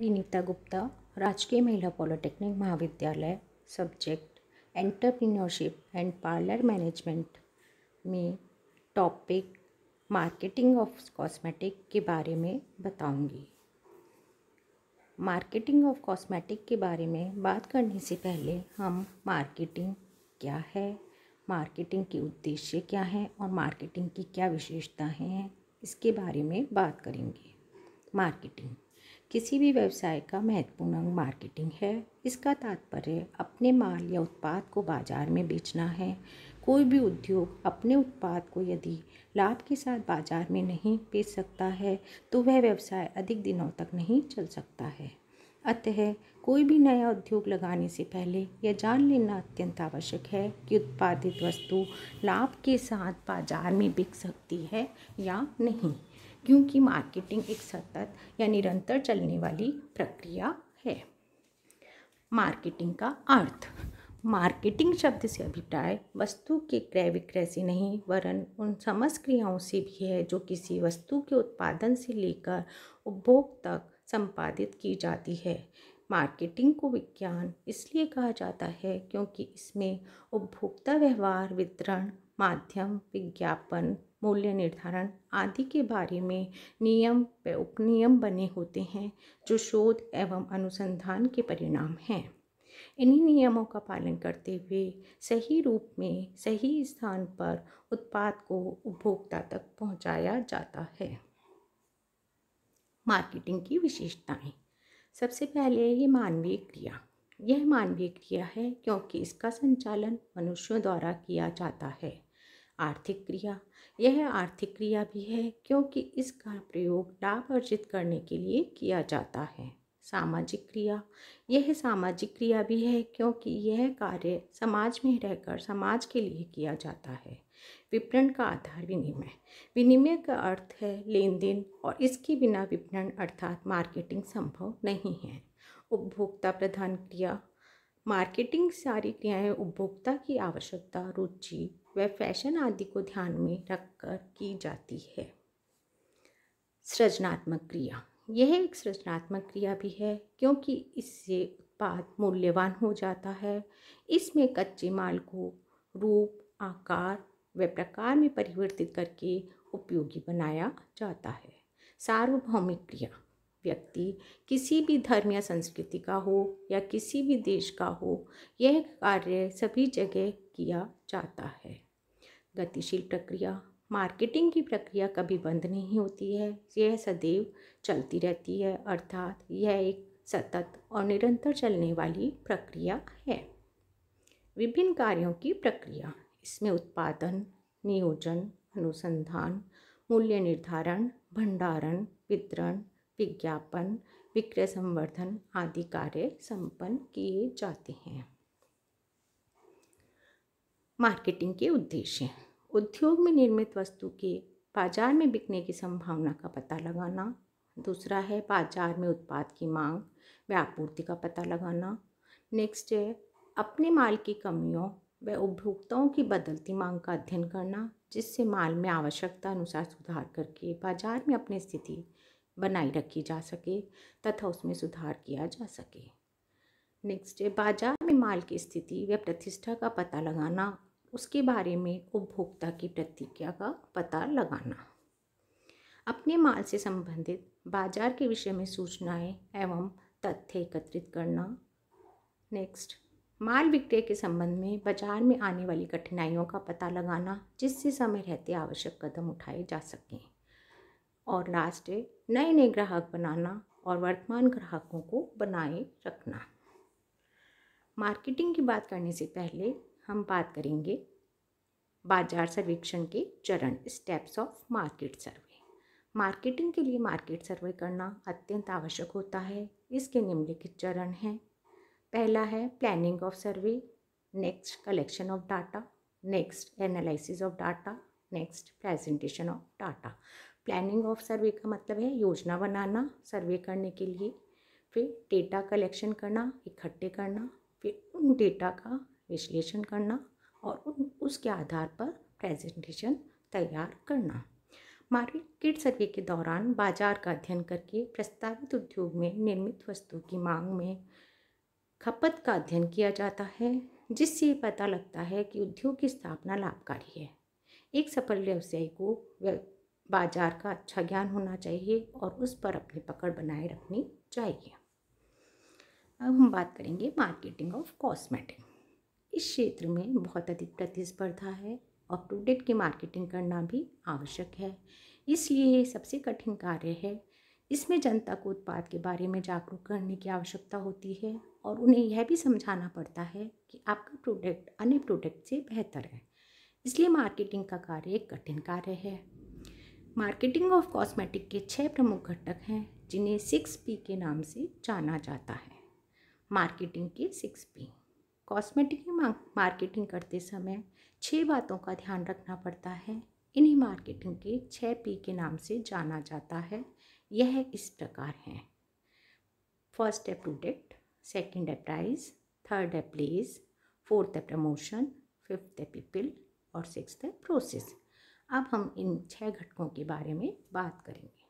विनीता गुप्ता राजकीय महिला पॉलिटेक्निक महाविद्यालय subject entrepreneurship and parlour management में टॉपिक मार्केटिंग ऑफ कॉस्मेटिक के बारे में बताऊंगी मार्केटिंग ऑफ कॉस्मेटिक के बारे में बात करने से पहले हम मार्केटिंग क्या है मार्केटिंग के उद्देश्य क्या हैं और मार्केटिंग की क्या विशेषताएं हैं इसके बारे में बात करेंगे मार्केटिंग किसी भी व्यवसाय का महत्वपूर्ण अंग मार्केटिंग है इसका तात्पर्य अपने माल या उत्पाद को बाज़ार में बेचना है कोई भी उद्योग अपने उत्पाद को यदि लाभ के साथ बाज़ार में नहीं बेच सकता है तो वह व्यवसाय अधिक दिनों तक नहीं चल सकता है अतः कोई भी नया उद्योग लगाने से पहले यह जान लेना अत्यंत आवश्यक है कि उत्पादित वस्तु लाभ के साथ बाज़ार में बिक सकती है या नहीं क्योंकि मार्केटिंग एक सतत या निरंतर चलने वाली प्रक्रिया है मार्केटिंग का अर्थ मार्केटिंग शब्द से अभिप्राय वस्तु के क्रय विक्रय से नहीं वरन उन समस्त क्रियाओं से भी है जो किसी वस्तु के उत्पादन से लेकर उपभोग तक संपादित की जाती है मार्केटिंग को विज्ञान इसलिए कहा जाता है क्योंकि इसमें उपभोक्ता व्यवहार वितरण माध्यम विज्ञापन मूल्य निर्धारण आदि के बारे में नियम व उपनियम बने होते हैं जो शोध एवं अनुसंधान के परिणाम हैं इन्हीं नियमों का पालन करते हुए सही रूप में सही स्थान पर उत्पाद को उपभोक्ता तक पहुंचाया जाता है मार्केटिंग की विशेषताएं सबसे पहले ये मानवीय क्रिया यह मानवीय क्रिया है क्योंकि इसका संचालन मनुष्यों द्वारा किया जाता है आर्थिक क्रिया यह आर्थिक क्रिया भी है क्योंकि इसका प्रयोग लाभ अर्जित करने के लिए किया जाता है सामाजिक क्रिया यह सामाजिक क्रिया भी है क्योंकि यह कार्य समाज में रहकर समाज के लिए किया जाता है विपणन का आधार विनिमय विनिमय का अर्थ है लेन देन और इसके बिना विपणन अर्थात मार्केटिंग संभव नहीं है उपभोक्ता प्रधान क्रिया मार्केटिंग सारी क्रियाएं उपभोक्ता की आवश्यकता रुचि व फैशन आदि को ध्यान में रखकर की जाती है सृजनात्मक क्रिया यह एक सृजनात्मक क्रिया भी है क्योंकि इससे उत्पाद मूल्यवान हो जाता है इसमें कच्चे माल को रूप आकार व प्रकार में परिवर्तित करके उपयोगी बनाया जाता है सार्वभौमिक क्रिया व्यक्ति किसी भी धर्म या संस्कृति का हो या किसी भी देश का हो यह कार्य सभी जगह किया जाता है गतिशील प्रक्रिया मार्केटिंग की प्रक्रिया कभी बंद नहीं होती है यह सदैव चलती रहती है अर्थात यह एक सतत और निरंतर चलने वाली प्रक्रिया है विभिन्न कार्यों की प्रक्रिया इसमें उत्पादन नियोजन अनुसंधान मूल्य निर्धारण भंडारण वितरण विज्ञापन विक्रय संवर्धन आदि कार्य संपन्न किए जाते हैं मार्केटिंग के उद्देश्य उद्योग में निर्मित वस्तु के बाज़ार में बिकने की संभावना का पता लगाना दूसरा है बाज़ार में उत्पाद की मांग व आपूर्ति का पता लगाना नेक्स्ट है अपने माल की कमियों व उपभोक्ताओं की बदलती मांग का अध्ययन करना जिससे माल में आवश्यकता अनुसार सुधार करके बाज़ार में अपनी स्थिति बनाई रखी जा सके तथा उसमें सुधार किया जा सके नेक्स्ट है बाजार में माल की स्थिति व प्रतिष्ठा का पता लगाना उसके बारे में उपभोक्ता की प्रतिक्रिया का पता लगाना अपने माल से संबंधित बाजार के विषय में सूचनाएं एवं तथ्य एकत्रित करना नेक्स्ट माल विक्रय के संबंध में बाजार में आने वाली कठिनाइयों का पता लगाना जिससे समय रहते आवश्यक कदम उठाए जा सकें और लास्ट नए नए ग्राहक बनाना और वर्तमान ग्राहकों को बनाए रखना मार्केटिंग की बात करने से पहले हम बात करेंगे बाजार सर्वेक्षण के चरण steps of market survey marketing के लिए मार्केट सर्वे करना अत्यंत आवश्यक होता है इसके निम्नलिखित चरण हैं पहला है planning of survey next collection of data next analysis of data next presentation of data planning of survey का मतलब है योजना बनाना सर्वे करने के लिए फिर डेटा कलेक्शन करना इकट्ठे करना फिर उन डेटा का विश्लेषण करना और उन उसके आधार पर प्रेजेंटेशन तैयार करना मार्केट सर्वे के दौरान बाजार का अध्ययन करके प्रस्तावित उद्योग में निर्मित वस्तु की मांग में खपत का अध्ययन किया जाता है जिससे ये पता लगता है कि उद्योग की स्थापना लाभकारी है एक सफल व्यवसायी को बाजार का अच्छा ज्ञान होना चाहिए और उस पर अपनी पकड़ बनाए रखनी चाहिए अब हम बात करेंगे मार्केटिंग ऑफ कॉस्मेटिक इस क्षेत्र में बहुत अधिक प्रतिस्पर्धा है और प्रोडक्ट की मार्केटिंग करना भी आवश्यक है इसलिए ये सबसे कठिन कार्य है इसमें जनता को उत्पाद के बारे में जागरूक करने की आवश्यकता होती है और उन्हें यह भी समझाना पड़ता है कि आपका प्रोडक्ट अन्य प्रोडक्ट से बेहतर है इसलिए मार्केटिंग का कार्य एक कठिन कार्य है मार्केटिंग ऑफ कॉस्मेटिक के छः प्रमुख घटक हैं जिन्हें सिक्स पी के नाम से जाना जाता है मार्केटिंग के सिक्स पी कॉस्मेटिक मार्केटिंग करते समय छः बातों का ध्यान रखना पड़ता है इन्हीं मार्केटिंग के छः पी के नाम से जाना जाता है यह इस प्रकार हैं फर्स्ट है प्रोडक्ट सेकेंड है प्राइस थर्ड है प्लेस फोर्थ है प्रमोशन फिफ्थ है पीपल और सिक्स है प्रोसेस अब हम इन छह घटकों के बारे में बात करेंगे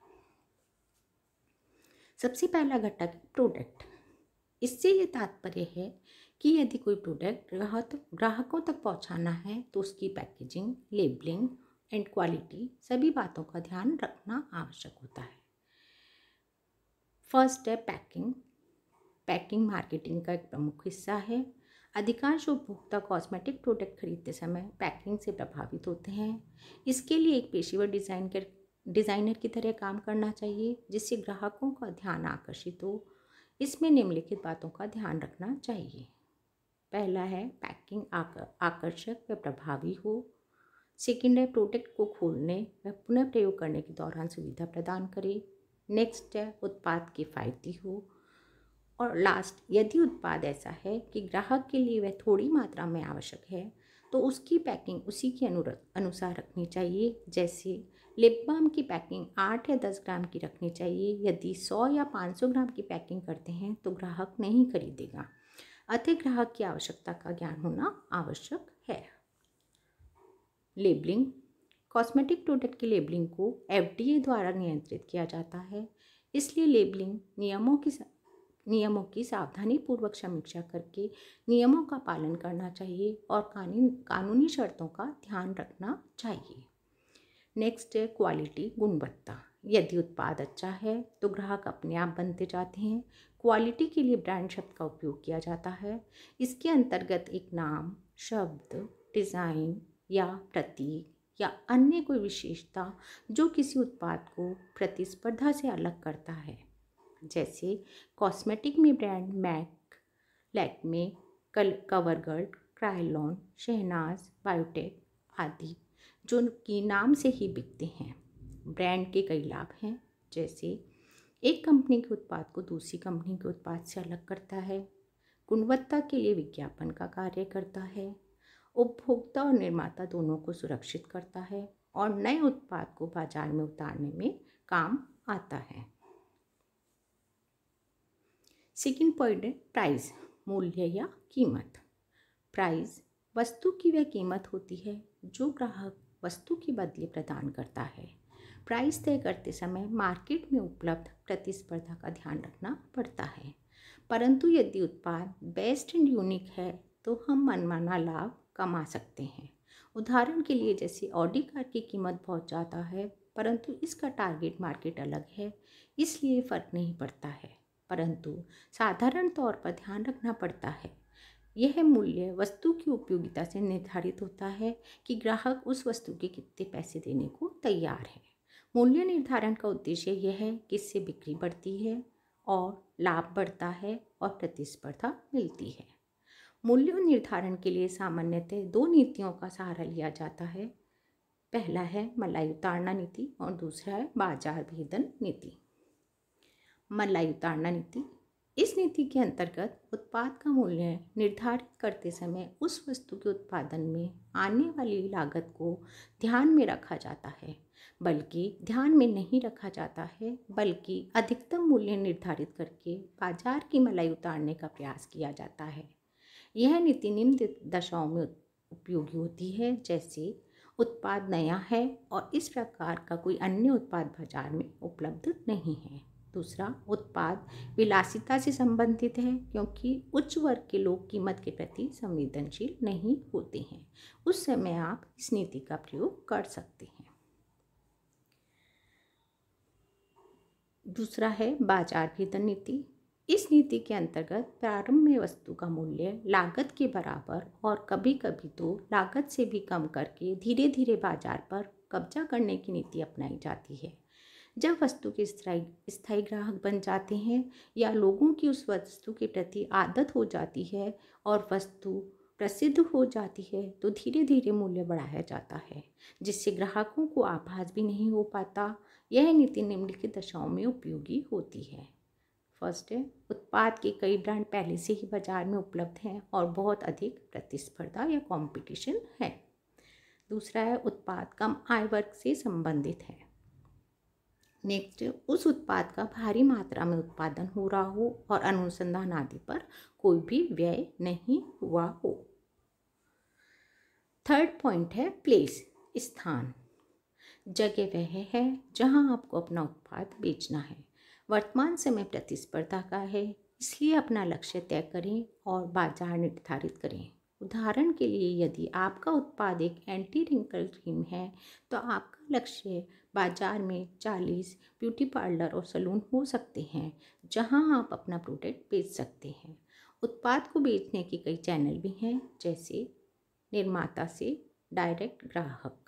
सबसे पहला घटक प्रोडक्ट इससे ये तात्पर्य है कि यदि कोई प्रोडक्ट ग्राहक ग्राहकों तक पहुंचाना है तो उसकी पैकेजिंग लेबलिंग एंड क्वालिटी सभी बातों का ध्यान रखना आवश्यक होता है फर्स्ट है पैकिंग पैकिंग मार्केटिंग का एक प्रमुख हिस्सा है अधिकांश उपभोक्ता कॉस्मेटिक प्रोडक्ट खरीदते समय पैकिंग से प्रभावित होते हैं इसके लिए एक पेशेवर डिज़ाइन कर डिज़ाइनर की तरह काम करना चाहिए जिससे ग्राहकों का ध्यान आकर्षित हो इसमें निम्नलिखित बातों का ध्यान रखना चाहिए पहला है पैकिंग आकर्षक व प्रभावी हो सेकेंड है प्रोडक्ट को खोलने व पुनः प्रयोग करने के दौरान सुविधा प्रदान करे नेक्स्ट है उत्पाद किफ़ायती हो और लास्ट यदि उत्पाद ऐसा है कि ग्राहक के लिए वह थोड़ी मात्रा में आवश्यक है तो उसकी पैकिंग उसी के अनुसार रखनी चाहिए जैसे लिप बाम की पैकिंग आठ या दस ग्राम की रखनी चाहिए यदि सौ या पाँच सौ ग्राम की पैकिंग करते हैं तो ग्राहक नहीं खरीदेगा अतः ग्राहक की आवश्यकता का ज्ञान होना आवश्यक है लेबलिंग कॉस्मेटिक प्रोडक्ट की लेबलिंग को एफडीए द्वारा नियंत्रित किया जाता है इसलिए लेबलिंग नियमों की नियमों की सावधानीपूर्वक समीक्षा करके नियमों का पालन करना चाहिए और कानून कानूनी शर्तों का ध्यान रखना चाहिए नेक्स्ट है क्वालिटी गुणवत्ता यदि उत्पाद अच्छा है तो ग्राहक अपने आप बनते जाते हैं क्वालिटी के लिए ब्रांड शब्द का उपयोग किया जाता है इसके अंतर्गत एक नाम शब्द डिज़ाइन या प्रतीक या अन्य कोई विशेषता जो किसी उत्पाद को प्रतिस्पर्धा से अलग करता है जैसे कॉस्मेटिक में ब्रांड मैक लैकमे कल कवरगर्ड क्रायलॉन शहनाज बायोटेक आदि जो कि नाम से ही बिकते हैं ब्रांड के कई लाभ हैं जैसे एक कंपनी के उत्पाद को दूसरी कंपनी के उत्पाद से अलग करता है गुणवत्ता के लिए विज्ञापन का कार्य करता है उपभोक्ता और निर्माता दोनों को सुरक्षित करता है और नए उत्पाद को बाजार में उतारने में काम आता है सेकेंड पॉइंट है प्राइस मूल्य या कीमत प्राइस वस्तु की वह कीमत होती है जो ग्राहक वस्तु के बदले प्रदान करता है प्राइस तय करते समय मार्केट में उपलब्ध प्रतिस्पर्धा का ध्यान रखना पड़ता है परंतु यदि उत्पाद बेस्ट एंड यूनिक है तो हम मनमाना लाभ कमा सकते हैं उदाहरण के लिए जैसे ऑडी कार की कीमत बहुत ज़्यादा है परंतु इसका टारगेट मार्केट अलग है इसलिए फ़र्क नहीं पड़ता है परंतु साधारण तौर पर ध्यान रखना पड़ता है यह मूल्य वस्तु की उपयोगिता से निर्धारित होता है कि ग्राहक उस वस्तु के कितने पैसे देने को तैयार है मूल्य निर्धारण का उद्देश्य यह है कि इससे बिक्री बढ़ती है और लाभ बढ़ता है और प्रतिस्पर्धा मिलती है मूल्य निर्धारण के लिए सामान्यतः दो नीतियों का सहारा लिया जाता है पहला है मलाई उतारना नीति और दूसरा है बाजार भेदन नीति मलाई उतारना नीति इस नीति के अंतर्गत उत्पाद का मूल्य निर्धारित करते समय उस वस्तु के उत्पादन में आने वाली लागत को ध्यान में रखा जाता है बल्कि ध्यान में नहीं रखा जाता है बल्कि अधिकतम मूल्य निर्धारित करके बाजार की मलाई उतारने का प्रयास किया जाता है यह नीति निम्न दशाओं में उपयोगी होती है जैसे उत्पाद नया है और इस प्रकार का कोई अन्य उत्पाद बाजार में उपलब्ध नहीं है दूसरा उत्पाद विलासिता से संबंधित है क्योंकि उच्च वर्ग के लोग कीमत के प्रति संवेदनशील नहीं होते हैं उस समय आप इस नीति का प्रयोग कर सकते हैं दूसरा है बाजार भेदन नीति इस नीति के अंतर्गत प्रारंभ में वस्तु का मूल्य लागत के बराबर और कभी कभी तो लागत से भी कम करके धीरे धीरे बाजार पर कब्जा करने की नीति अपनाई जाती है जब वस्तु के स्थायी स्थायी ग्राहक बन जाते हैं या लोगों की उस वस्तु के प्रति आदत हो जाती है और वस्तु प्रसिद्ध हो जाती है तो धीरे धीरे मूल्य बढ़ाया जाता है जिससे ग्राहकों को आभास भी नहीं हो पाता यह नीति निम्नलिखित दशाओं में उपयोगी होती है फर्स्ट है उत्पाद के कई ब्रांड पहले से ही बाज़ार में उपलब्ध हैं और बहुत अधिक प्रतिस्पर्धा या कंपटीशन है दूसरा है उत्पाद कम आय वर्ग से संबंधित है नेक्स्ट उस उत्पाद का भारी मात्रा में उत्पादन हो रहा हो और अनुसंधान आदि पर कोई भी व्यय नहीं हुआ हो थर्ड पॉइंट है प्लेस स्थान जगह वह है जहां आपको अपना उत्पाद बेचना है वर्तमान समय प्रतिस्पर्धा का है इसलिए अपना लक्ष्य तय करें और बाजार निर्धारित करें उदाहरण के लिए यदि आपका उत्पाद एक एंटी रिंकल क्रीम है तो आपका लक्ष्य बाजार में 40 ब्यूटी पार्लर और सलून हो सकते हैं जहां आप अपना प्रोडक्ट बेच सकते हैं उत्पाद को बेचने के कई चैनल भी हैं जैसे निर्माता से डायरेक्ट ग्राहक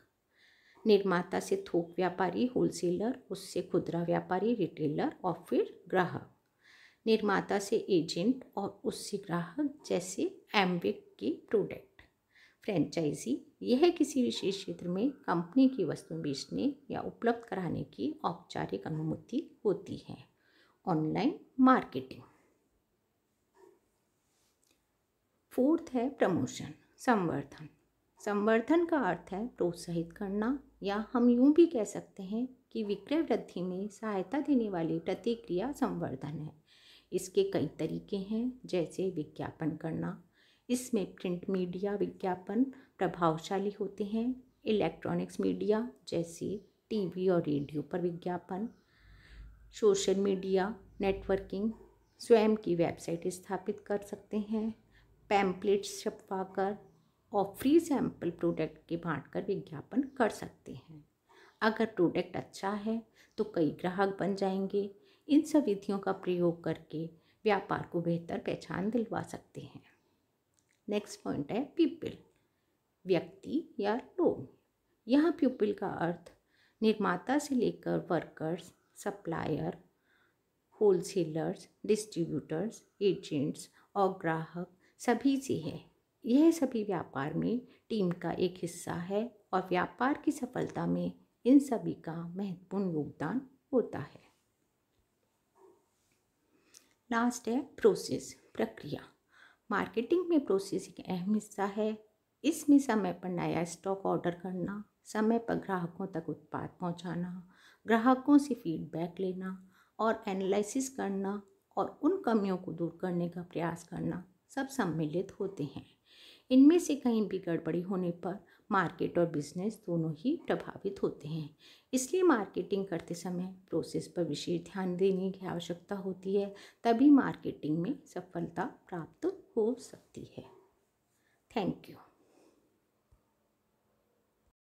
निर्माता से थोक व्यापारी होलसेलर उससे खुदरा व्यापारी रिटेलर और फिर ग्राहक निर्माता से एजेंट और उससे ग्राहक जैसे एम्बिक की प्रोडक्ट फ्रेंचाइजी यह किसी विशेष क्षेत्र में कंपनी की वस्तु बेचने या उपलब्ध कराने की औपचारिक अनुमति होती है ऑनलाइन मार्केटिंग फोर्थ है प्रमोशन संवर्धन संवर्धन का अर्थ है प्रोत्साहित करना या हम यूं भी कह सकते हैं कि विक्रय वृद्धि में सहायता देने वाली प्रतिक्रिया संवर्धन है इसके कई तरीके हैं जैसे विज्ञापन करना इसमें प्रिंट मीडिया विज्ञापन प्रभावशाली होते हैं इलेक्ट्रॉनिक्स मीडिया जैसे टीवी और रेडियो पर विज्ञापन सोशल मीडिया नेटवर्किंग स्वयं की वेबसाइट स्थापित कर सकते हैं पैम्पलेट्स छपवा कर और फ्री सैंपल प्रोडक्ट के बाँट कर विज्ञापन कर सकते हैं अगर प्रोडक्ट अच्छा है तो कई ग्राहक बन जाएंगे इन सब विधियों का प्रयोग करके व्यापार को बेहतर पहचान दिलवा सकते हैं नेक्स्ट पॉइंट है पीपल व्यक्ति या लोग यहाँ पीपल का अर्थ निर्माता से लेकर workers supplier wholesalers distributors agents और ग्राहक सभी से है यह सभी व्यापार में टीम का एक हिस्सा है और व्यापार की सफलता में इन सभी का महत्वपूर्ण योगदान होता है लास्ट है प्रोसेस प्रक्रिया मार्केटिंग में प्रोसेस एक अहम हिस्सा है इसमें समय पर नया स्टॉक ऑर्डर करना समय पर ग्राहकों तक उत्पाद पहुंचाना, ग्राहकों से फीडबैक लेना और एनालिसिस करना और उन कमियों को दूर करने का प्रयास करना सब सम्मिलित होते हैं इनमें से कहीं भी गड़बड़ी होने पर मार्केट और बिजनेस दोनों ही प्रभावित होते हैं इसलिए मार्केटिंग करते समय प्रोसेस पर विशेष ध्यान देने की आवश्यकता होती है तभी मार्केटिंग में सफलता प्राप्त हो सकती है थैंक यू